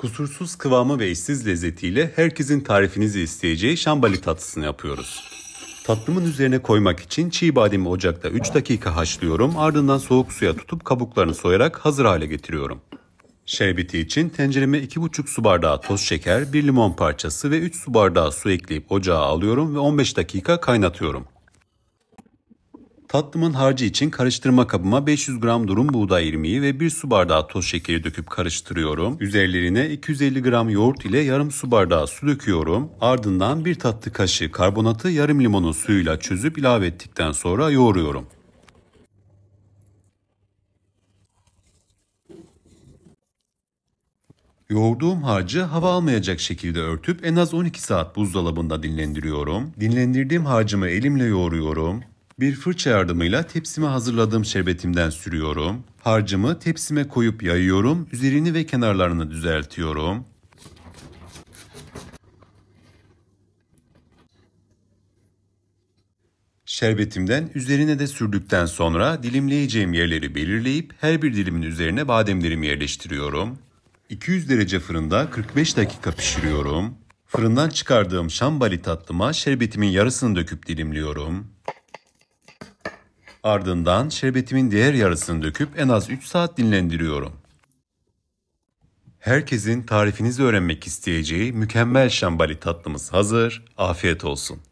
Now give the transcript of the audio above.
kusursuz kıvamı ve işsiz lezzetiyle herkesin tarifinizi isteyeceği şambali tatlısını yapıyoruz. Tatlımın üzerine koymak için çiğ bademi ocakta 3 dakika haşlıyorum ardından soğuk suya tutup kabuklarını soyarak hazır hale getiriyorum. Şerbeti için tencereme 2,5 su bardağı toz şeker, 1 limon parçası ve 3 su bardağı su ekleyip ocağa alıyorum ve 15 dakika kaynatıyorum. Tatlımın harcı için karıştırma kabıma 500 gram durum buğday irmiği ve 1 su bardağı toz şekeri döküp karıştırıyorum. Üzerlerine 250 gram yoğurt ile yarım su bardağı su döküyorum. Ardından 1 tatlı kaşığı karbonatı yarım limonun suyuyla çözüp ilave ettikten sonra yoğuruyorum. Yoğurduğum harcı hava almayacak şekilde örtüp en az 12 saat buzdolabında dinlendiriyorum. Dinlendirdiğim harcımı elimle yoğuruyorum. Bir fırça yardımıyla tepsime hazırladığım şerbetimden sürüyorum. Harcımı tepsime koyup yayıyorum. Üzerini ve kenarlarını düzeltiyorum. Şerbetimden üzerine de sürdükten sonra dilimleyeceğim yerleri belirleyip her bir dilimin üzerine bademlerimi yerleştiriyorum. 200 derece fırında 45 dakika pişiriyorum. Fırından çıkardığım şambali tatlıma şerbetimin yarısını döküp dilimliyorum. Ardından şerbetimin diğer yarısını döküp en az 3 saat dinlendiriyorum. Herkesin tarifinizi öğrenmek isteyeceği mükemmel şambali tatlımız hazır. Afiyet olsun.